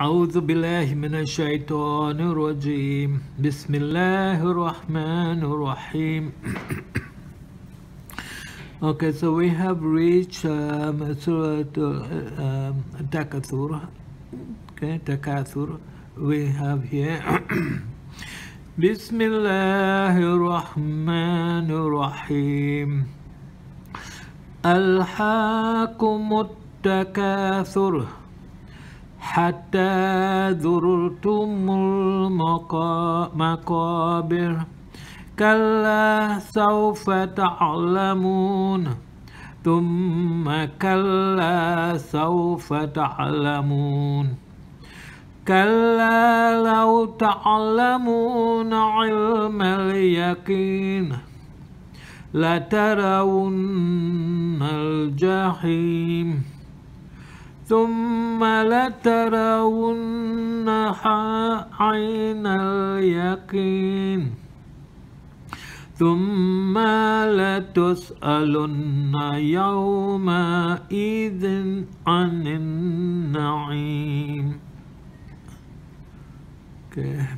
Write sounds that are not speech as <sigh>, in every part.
أعوذ بالله من الشيطان الرجيم بسم الله الرحمن الرحيم <coughs> Okay, so we have reached um, Surah uh, um, Takathur. Okay, Takathur. We have here. بسم الله الرحمن الرحيم ألحاكم التكاثر حتى زرتم المقابر كلا سوف تعلمون ثم كلا سوف تعلمون كلا لو تعلمون علم اليقين لترون الجحيم ثم لترون عين اليقين ثم لتسألن يومئذ عن النعيم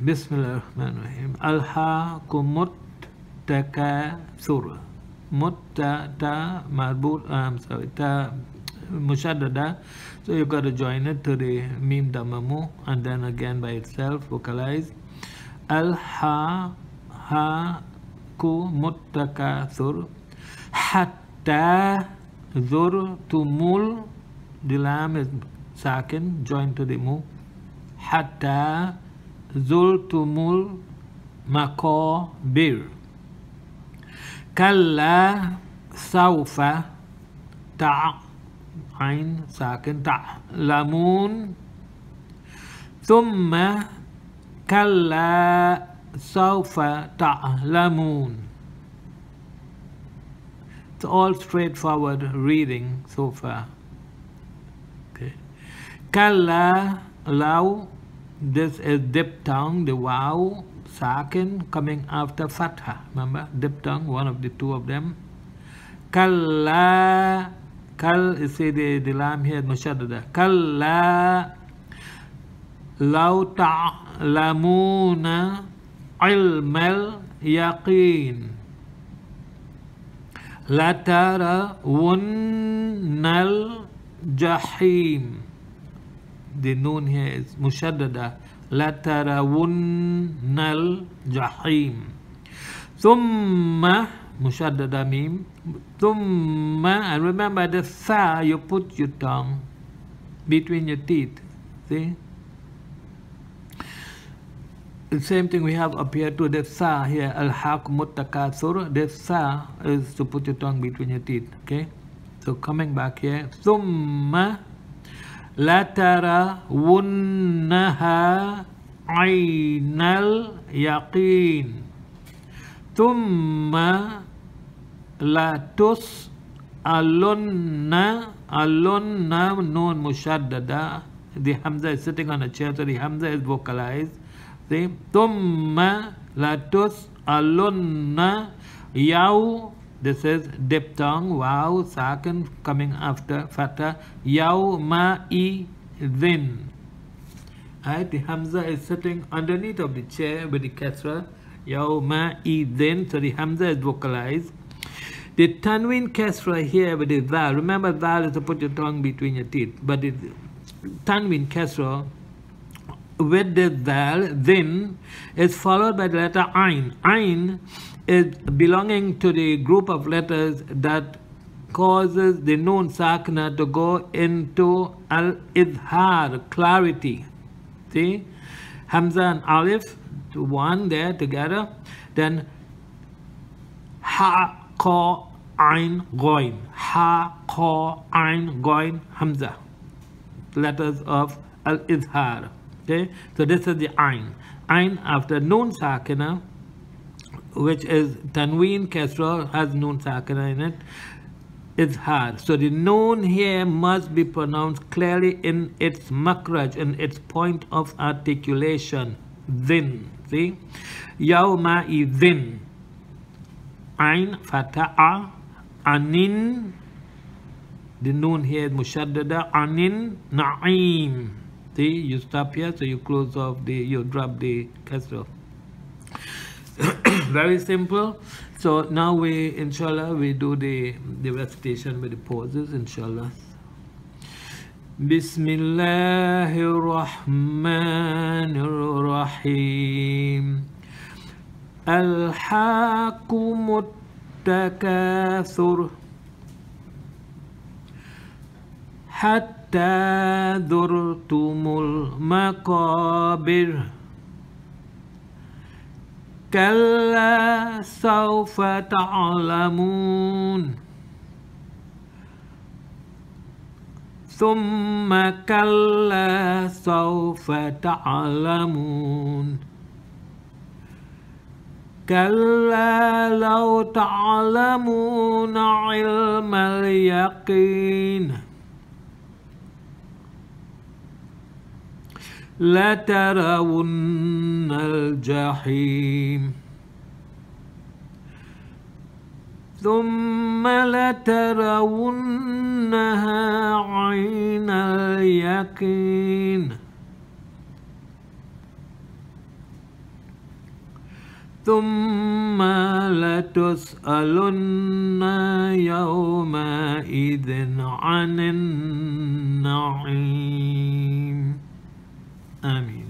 بسم الله الرحمن الرحيم ألحاكم التكاثر متى آه، تا مربوط أمس تا Mushadada, so you got to join it to the mim damamu and then again by itself vocalize al ha ha ku muttakathur hatta zur tumul the lam is sakin joined to the mu hatta zul zultumul bir. kalla saufa ta' عين ساكن Thumma ثم كلا سوف تعلمون It's all straightforward reading so far. Okay. Kala, lau, this is diphthong, the wow, sakin coming after fatha. Remember, diphthong, one of the two of them. Kala كل سيدي دي لام هي مشددة كلا لو تعلمون علم اليقين لترون الجحيم دي نون هي مشددة لترون الجحيم ثم mushaddada mim thumma and remember the sa you put your tongue between your teeth see the same thing we have up here too the sa here al-haq mutakasur the sa is to put your tongue between your teeth okay so coming back here thumma latara wunnaha ainal yaqeen alon na alunna alunna non mushaddada the hamza is sitting on a chair so the hamza is vocalized see thumma alon alunna yau this is diphthong wow second coming after fatha yau ma i then right the hamza is sitting underneath of the chair with the kasra Yawma idin. So the Hamza is vocalized. The Tanwin Kesra here with the vowel. Remember Zal is to put your tongue between your teeth. But the Tanwin Kesra with the dal then, is followed by the letter Ain. Ain is belonging to the group of letters that causes the known sakna to go into al-idhar, clarity. See? Hamza and Aleph one there together. Then ha ko ain goin ha ko ain goin hamza letters of al izhar okay so this is the ein ein after nun sakina which is tanween kasra has nun sakina in it, izhar. So the nun here must be pronounced clearly in its makraj, in its point of articulation idin. See? Yawma idin. Ain fata'a anin. The noon here is mushaddada anin na'im. See? You stop here, so you close off the, you drop the kasra. <coughs> Very simple. So now we, inshallah, we do the, the recitation with the pauses, inshallah. بسم الله الرحمن الرحيم ألحاكم التكاثر حتى زرتم المقابر كلا سوف تعلمون ثم كلا سوف تعلمون كلا لو تعلمون علم اليقين لترون الجحيم ثم لترونها عين اليقين ثم لتسألن يومئذ عن النعيم آمين